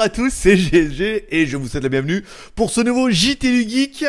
Bonjour à tous, c'est GSG et je vous souhaite la bienvenue pour ce nouveau du Geek.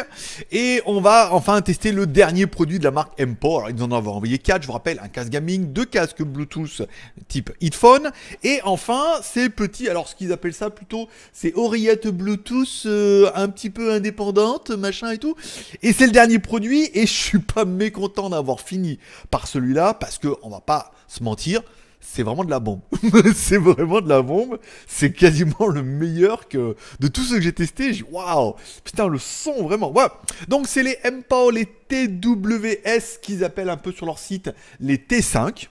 Et on va enfin tester le dernier produit de la marque Empor. ils en ont envoyé 4, je vous rappelle, un casque gaming, deux casques Bluetooth type headphone. Et enfin, ces petits, alors ce qu'ils appellent ça plutôt, c'est oreillettes Bluetooth euh, un petit peu indépendante, machin et tout. Et c'est le dernier produit et je suis pas mécontent d'avoir fini par celui-là parce que on va pas se mentir c'est vraiment de la bombe. c'est vraiment de la bombe. C'est quasiment le meilleur que de tout ce que j'ai testé. waouh, putain le son vraiment. Voilà. Donc c'est les MPAO, les TWS qu'ils appellent un peu sur leur site les T5.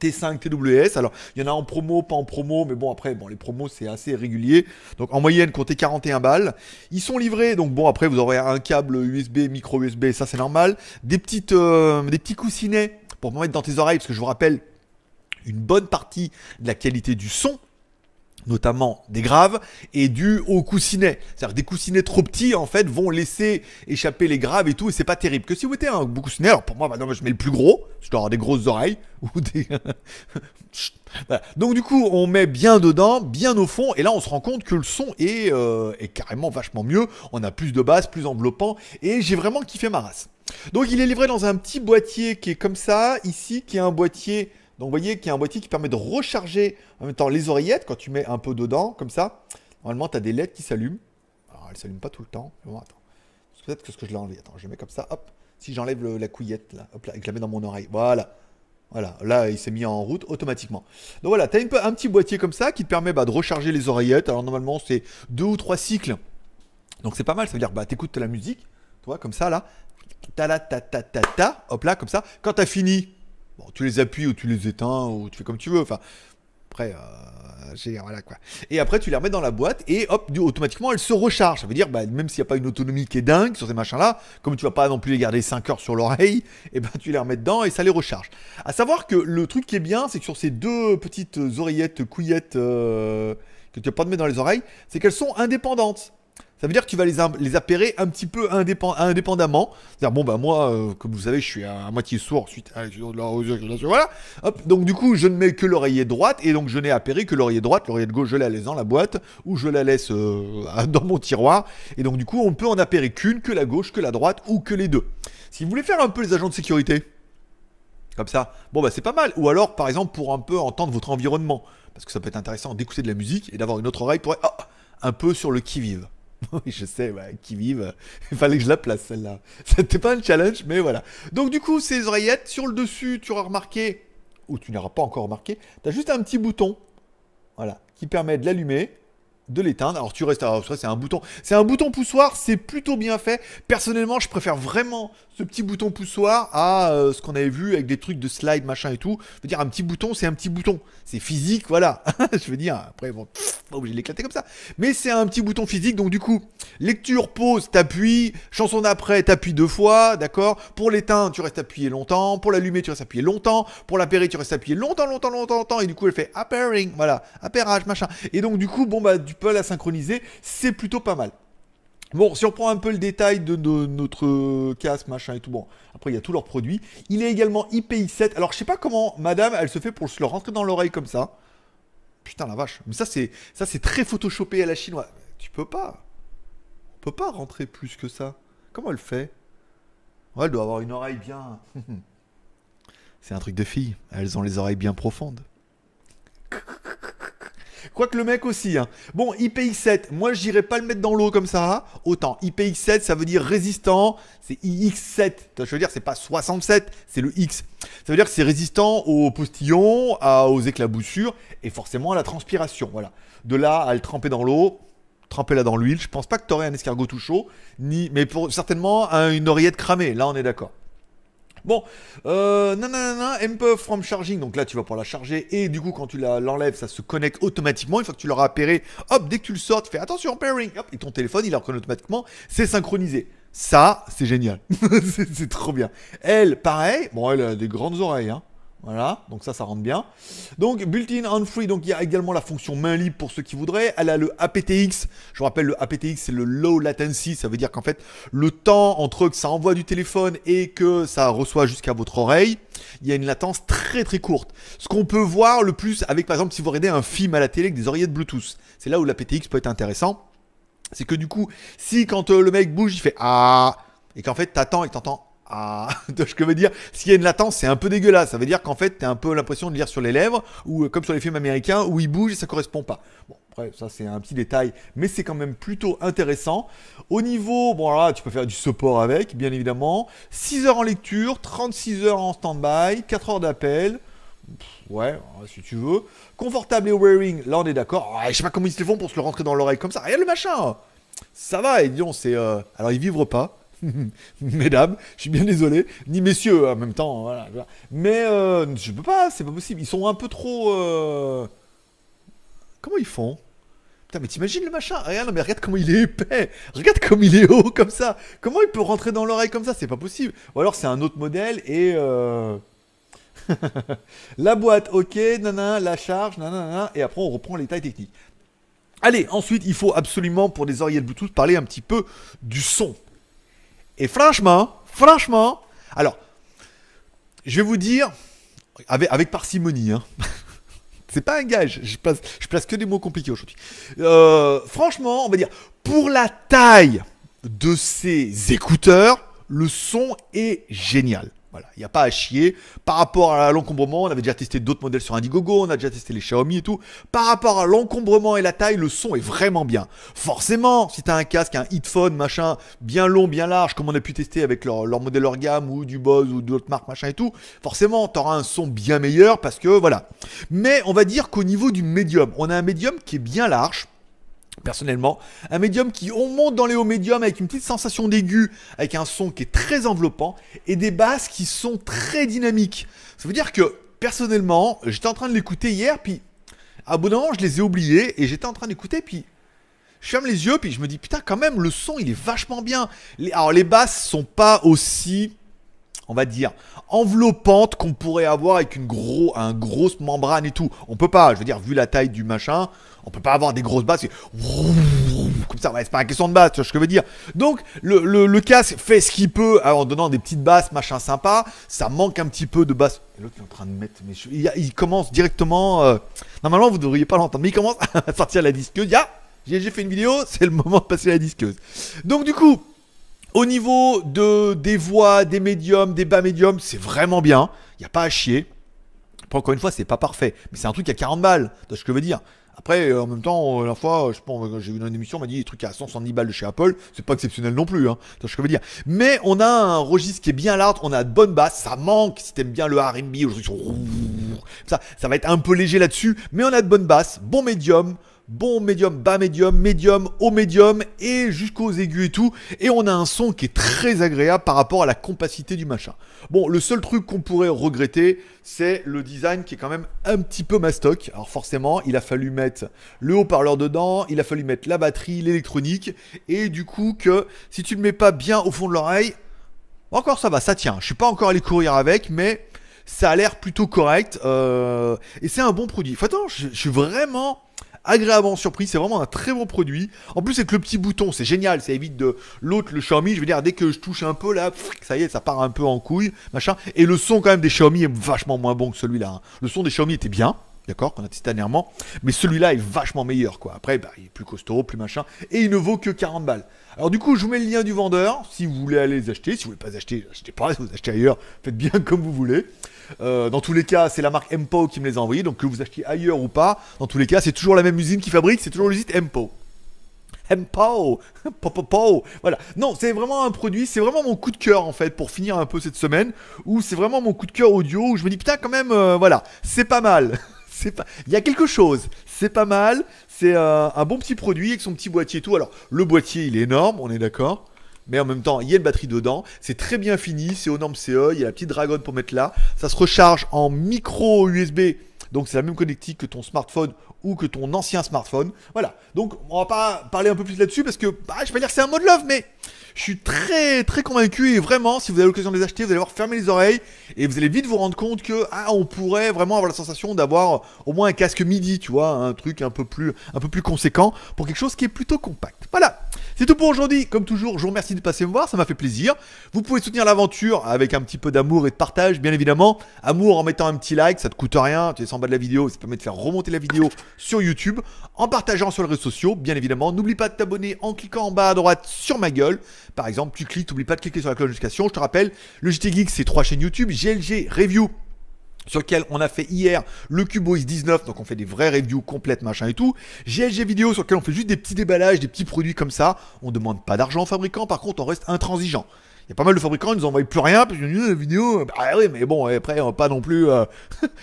T5, TWS. Alors, il y en a en promo, pas en promo, mais bon, après, bon, les promos, c'est assez régulier. Donc, en moyenne, comptez 41 balles. Ils sont livrés, donc bon, après, vous aurez un câble USB, micro USB, ça, c'est normal. Des petites, euh, des petits coussinets pour mettre dans tes oreilles, parce que je vous rappelle, une bonne partie de la qualité du son notamment des graves, est due aux coussinets. C'est-à-dire des coussinets trop petits, en fait, vont laisser échapper les graves et tout, et c'est pas terrible. Que si vous mettez un beau coussinet, alors pour moi, maintenant, je mets le plus gros, je dois avoir des grosses oreilles, ou Donc du coup, on met bien dedans, bien au fond, et là, on se rend compte que le son est, euh, carrément vachement mieux, on a plus de basse, plus enveloppant, et j'ai vraiment kiffé ma race. Donc il est livré dans un petit boîtier qui est comme ça, ici, qui est un boîtier donc vous voyez qu'il y a un boîtier qui permet de recharger en même temps les oreillettes quand tu mets un peu dedans, comme ça. Normalement, tu as des LED qui s'allument. Alors, elles ne s'allument pas tout le temps. attends. Peut-être que ce que je l'ai enlevé. Attends, je mets comme ça, hop. Si j'enlève la couillette, là, et que je la mets dans mon oreille. Voilà. Voilà, là il s'est mis en route automatiquement. Donc voilà, tu as un petit boîtier comme ça qui te permet bah, de recharger les oreillettes. Alors normalement c'est deux ou trois cycles. Donc c'est pas mal, ça veut dire bah écoutes la musique, tu vois, comme ça là. Ta la ta ta ta ta, hop là, comme ça. Quand tu as fini, Bon, tu les appuies ou tu les éteins ou tu fais comme tu veux. Enfin, après, euh, voilà quoi. Et après, tu les remets dans la boîte et hop, automatiquement, elles se rechargent. Ça veut dire, bah, même s'il n'y a pas une autonomie qui est dingue sur ces machins-là, comme tu vas pas non plus les garder 5 heures sur l'oreille, et eh ben tu les remets dedans et ça les recharge. À savoir que le truc qui est bien, c'est que sur ces deux petites oreillettes couillettes euh, que tu vas pas de mettre dans les oreilles, c'est qu'elles sont indépendantes. Ça veut dire que tu vas les, les appairer un petit peu indépendamment. C'est-à-dire, bon, bah, moi, euh, comme vous savez, je suis à, moitié sourd suite à la Voilà. Hop. Donc, du coup, je ne mets que l'oreiller droite. Et donc, je n'ai appairé que l'oreiller droite. L'oreiller de gauche, je la laisse dans la boîte. Ou je la laisse euh, dans mon tiroir. Et donc, du coup, on peut en appairer qu'une, que la gauche, que la droite ou que les deux. Si vous voulez faire un peu les agents de sécurité, comme ça, bon, bah, c'est pas mal. Ou alors, par exemple, pour un peu entendre votre environnement. Parce que ça peut être intéressant d'écouter de la musique et d'avoir une autre oreille pour être oh, un peu sur le qui-vive. Oui, je sais, bah, qui vive. Il fallait que je la place, celle-là. C'était pas un challenge, mais voilà. Donc, du coup, ces oreillettes, sur le dessus, tu auras remarqué, ou tu n'auras pas encore remarqué, tu as juste un petit bouton, voilà, qui permet de l'allumer de l'éteindre. Alors tu restes à c'est un bouton. C'est un bouton poussoir, c'est plutôt bien fait. Personnellement, je préfère vraiment ce petit bouton poussoir à euh, ce qu'on avait vu avec des trucs de slide, machin et tout. Je veux dire, un petit bouton, c'est un petit bouton. C'est physique, voilà. je veux dire, après, bon, pas obligé de l'éclater comme ça. Mais c'est un petit bouton physique, donc du coup, lecture, pause, t'appuies, chanson d'après, t'appuies deux fois, d'accord Pour l'éteindre, tu restes appuyé longtemps. Pour l'allumer, tu restes appuyé longtemps. Pour l'appairer, tu restes appuyé longtemps, longtemps, longtemps, longtemps. Et du coup, elle fait appairing, voilà, appairage, machin. Et donc, du coup, bon, bah, du peut la synchroniser, c'est plutôt pas mal. Bon, si on prend un peu le détail de, notre euh, casque, machin et tout, bon, après il y a tous leurs produits. Il est également IPI 7 Alors je sais pas comment madame, elle se fait pour se le rentrer dans l'oreille comme ça. Putain la vache, mais ça c'est ça c'est très photoshopé à la chinoise. Tu peux pas. On peut pas rentrer plus que ça. Comment elle fait Elle doit avoir une oreille bien. c'est un truc de fille. Elles ont les oreilles bien profondes. Quoique le mec aussi. Hein. Bon, IPX7, moi j'irai pas le mettre dans l'eau comme ça. Autant IPX7, ça veut dire résistant. C'est IX7. Je veux dire, c'est pas 67, c'est le X. Ça veut dire que c'est résistant aux postillons, aux éclaboussures et forcément à la transpiration. Voilà. De là à le tremper dans l'eau, tremper là dans l'huile. Je pense pas que tu aurais un escargot tout chaud, ni, mais pour, certainement une oreillette cramée. Là, on est d'accord. Bon, euh, non. MPE from charging, donc là tu vas pouvoir la charger et du coup quand tu l'enlèves ça se connecte automatiquement, une fois que tu l'auras appairé, hop, dès que tu le sors, fais attention pairing, hop, et ton téléphone il la reconnaît automatiquement, c'est synchronisé. Ça, c'est génial, c'est trop bien. Elle, pareil, bon elle a des grandes oreilles, hein. Voilà, donc ça, ça rentre bien. Donc, built-in on free, donc il y a également la fonction main libre pour ceux qui voudraient. Elle a le APTX. Je vous rappelle, le APTX, c'est le low latency. Ça veut dire qu'en fait, le temps entre que ça envoie du téléphone et que ça reçoit jusqu'à votre oreille, il y a une latence très très courte. Ce qu'on peut voir le plus avec, par exemple, si vous regardez un film à la télé avec des oreillettes Bluetooth, c'est là où l'APTX peut être intéressant. C'est que du coup, si quand euh, le mec bouge, il fait Ah, et qu'en fait, t'attends et t'entends ah, ce que veut dire, s'il y a une latence, c'est un peu dégueulasse. Ça veut dire qu'en fait, t'as un peu l'impression de lire sur les lèvres, ou euh, comme sur les films américains, où il bouge et ça correspond pas. Bon, après, ça c'est un petit détail, mais c'est quand même plutôt intéressant. Au niveau, bon là, tu peux faire du support avec, bien évidemment. 6 heures en lecture, 36 heures en stand-by, 4 heures d'appel. Ouais, si tu veux. Confortable et wearing, là on est d'accord. Je ah, je sais pas comment ils se font pour se le rentrer dans l'oreille comme ça. Regarde le machin Ça va, et disons, c'est. Euh, alors ils vivre pas, Mesdames, je suis bien désolé, ni messieurs en même temps, Mais euh, je peux pas, c'est pas possible. Ils sont un peu trop. Euh, comment ils font Putain, mais t'imagines le machin Regarde, mais regarde comment il est épais Regarde comme il est haut comme ça Comment il peut rentrer dans l'oreille comme ça C'est pas possible Ou alors c'est un autre modèle et. Euh, la boîte, ok, nanana, la charge, nanana, et après on reprend les tailles techniques. Allez, ensuite il faut absolument pour les oreillettes Bluetooth parler un petit peu du son. Et franchement, franchement, alors, je vais vous dire, avec, avec parcimonie, hein. c'est pas un gage, je place, place que des mots compliqués aujourd'hui. Euh, franchement, on va dire, pour la taille de ces écouteurs, le son est génial. Voilà, il n'y a pas à chier. Par rapport à l'encombrement, on avait déjà testé d'autres modèles sur Indiegogo, on a déjà testé les Xiaomi et tout. Par rapport à l'encombrement et la taille, le son est vraiment bien. Forcément, si as un casque, un headphone, machin, bien long, bien large, comme on a pu tester avec leur, modèle hors gamme ou du Bose ou d'autres marques, machin et tout, forcément, auras un son bien meilleur parce que voilà. Mais on va dire qu'au niveau du médium, on a un médium qui est bien large personnellement. Un médium qui on monte dans les hauts médiums avec une petite sensation d'aigu, avec un son qui est très enveloppant et des basses qui sont très dynamiques. Ça veut dire que personnellement, j'étais en train de l'écouter hier, puis à bout moment, je les ai oubliés et j'étais en train d'écouter, puis je ferme les yeux, puis je me dis putain, quand même, le son il est vachement bien. alors les basses sont pas aussi on va dire, enveloppante qu'on pourrait avoir avec une gros, un grosse membrane et tout. On peut pas, je veux dire, vu la taille du machin, on peut pas avoir des grosses basses. Comme ça, ouais, c'est pas une question de basse, tu vois ce que je veux dire. Donc, le, casque fait ce qu'il peut hein, en donnant des petites basses, machin sympa. Ça manque un petit peu de basse. L'autre est en train de mettre. mes cheveux. il, commence directement. Euh, normalement, vous devriez pas l'entendre, mais il commence à sortir la disqueuse. ya j'ai fait une vidéo, c'est le moment de passer la disqueuse. Donc, du coup. Au niveau de, des voix, des médiums, des bas médiums, c'est vraiment bien. Il n'y a pas à chier. encore une fois, c'est pas parfait. Mais c'est un truc à 40 balles. Tu vois ce que je veux dire Après, euh, en même temps, euh, la fois, je pense, j'ai vu dans une émission, on m'a dit des trucs à 170 balles de chez Apple. C'est pas exceptionnel non plus. Hein. Tu vois ce que je veux dire Mais on a un registre qui est bien large. On a de bonnes basses. Ça manque si t'aimes bien le RB. Ça, ça va être un peu léger là-dessus. Mais on a de bonnes basses. Bon médium bon médium, bas médium, médium, haut médium et jusqu'aux aigus et tout. Et on a un son qui est très agréable par rapport à la compacité du machin. Bon, le seul truc qu'on pourrait regretter, c'est le design qui est quand même un petit peu mastoc. Alors forcément, il a fallu mettre le haut-parleur dedans, il a fallu mettre la batterie, l'électronique. Et du coup, que si tu ne mets pas bien au fond de l'oreille, encore ça va, ça tient. Je suis pas encore allé courir avec, mais ça a l'air plutôt correct. Euh, et c'est un bon produit. Enfin attends, je suis vraiment agréablement surpris. C'est vraiment un très bon produit. En plus, avec le petit bouton, c'est génial. Ça évite de l'autre, le Xiaomi. Je veux dire, dès que je touche un peu là, ça y est, ça part un peu en couille, machin. Et le son quand même des Xiaomi est vachement moins bon que celui-là. Hein. Le son des Xiaomi était bien d'accord, qu'on a testé dernièrement, mais celui-là est vachement meilleur, quoi. Après, bah, il est plus costaud, plus machin, et il ne vaut que 40 balles. Alors du coup, je vous mets le lien du vendeur si vous voulez aller les acheter. Si vous voulez pas acheter, achetez pas. Si vous achetez ailleurs, faites bien comme vous voulez. Euh, dans tous les cas, c'est la marque MPO qui me les a envoyés. Donc que vous achetez ailleurs ou pas, dans tous les cas, c'est toujours la même usine qui fabrique. C'est toujours l'usine MPO. Empow, Popopo, voilà. Non, c'est vraiment un produit, c'est vraiment mon coup de cœur en fait pour finir un peu cette semaine, où c'est vraiment mon coup de cœur audio, où je me dis putain quand même, euh, voilà, c'est pas mal. Il y a quelque chose. C'est pas mal. C'est un, bon petit produit avec son petit boîtier et tout. Alors, le boîtier, il est énorme, on est d'accord. Mais en même temps, il y a une batterie dedans. C'est très bien fini. C'est au normes CE. Il y a la petite dragonne pour mettre là. Ça se recharge en micro USB. Donc, c'est la même connectique que ton smartphone ou que ton ancien smartphone. Voilà. Donc, on va pas parler un peu plus là-dessus parce que, bah, je vais pas dire que c'est un mode love, mais je suis très très convaincu et vraiment, si vous avez l'occasion de les acheter, vous allez voir fermé les oreilles et vous allez vite vous rendre compte que ah, on pourrait vraiment avoir la sensation d'avoir au moins un casque MIDI, tu vois, un truc un peu plus un peu plus conséquent pour quelque chose qui est plutôt compact. Voilà. C'est tout pour aujourd'hui. Comme toujours, je vous remercie de passer me voir, ça m'a fait plaisir. Vous pouvez soutenir l'aventure avec un petit peu d'amour et de partage, bien évidemment. Amour en mettant un petit like, ça te coûte rien. Tu es en bas de la vidéo, ça permet de faire remonter la vidéo sur YouTube. En partageant sur les réseaux sociaux, bien évidemment. N'oublie pas de t'abonner en cliquant en bas à droite sur ma gueule. Par exemple, tu cliques, n'oublie pas de cliquer sur la cloche de notification. Je te rappelle, le JT Geek, c'est trois chaînes YouTube, GLG Review sur lequel on a fait hier le Cubo X19, donc on fait des vraies reviews complètes, machin et tout. GLG vidéo sur lequel on fait juste des petits déballages, des petits produits comme ça. On demande pas d'argent aux fabricants, par contre on reste intransigeant. Il y a pas mal de fabricants, ils nous envoient plus rien, parce qu'ils nous disent, vidéo, bah ah oui, mais bon, après, pas non plus, euh,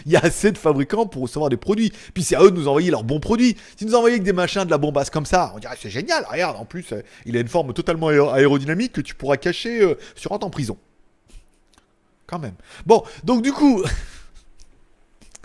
il y a assez de fabricants pour recevoir des produits. Puis c'est à eux de nous envoyer leurs bons produits. S'ils nous envoyaient que des machins de la bombasse comme ça, on dirait, c'est génial, regarde, en plus, euh, il a une forme totalement aérodynamique que tu pourras cacher euh, sur un en prison. Quand même. Bon, donc du coup...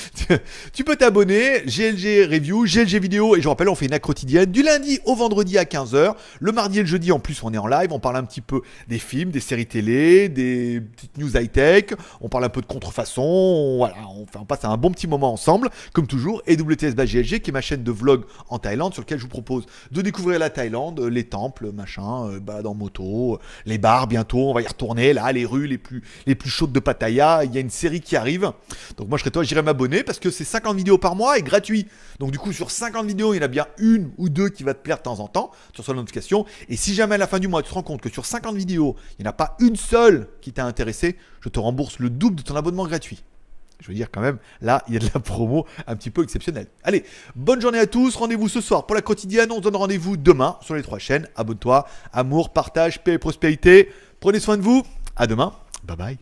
tu peux t'abonner, GLG Review, GLG Vidéo, et je rappelle, on fait une quotidienne du lundi au vendredi à 15h. Le mardi et le jeudi, en plus, on est en live, on parle un petit peu des films, des séries télé, des petites news high-tech, on parle un peu de contrefaçon, voilà, on, passe un bon petit moment ensemble, comme toujours, et WTS qui est ma chaîne de vlog en Thaïlande, sur laquelle je vous propose de découvrir la Thaïlande, euh, les temples, machin, euh, bah, moto, euh, les bars bientôt, on va y retourner, là, les rues les plus, chaudes de Pattaya, il y a une série qui arrive, donc moi je serais toi, j'irai m'abonner parce que c'est 50 vidéos par mois et gratuit. Donc du coup, sur 50 vidéos, il y en a bien une ou deux qui va te plaire de temps en temps, sur son notification. Et si jamais à la fin du mois, tu te rends compte que sur 50 vidéos, il n'y en a pas une seule qui t'a intéressé, je te rembourse le double de ton abonnement gratuit. Je veux dire quand même, là, il y a de la promo un petit peu exceptionnelle. Allez, bonne journée à tous. Rendez-vous ce soir pour la quotidienne. On se donne rendez-vous demain sur les trois chaînes. Abonne-toi. Amour, partage, paix et prospérité. Prenez soin de vous. À demain. Bye bye.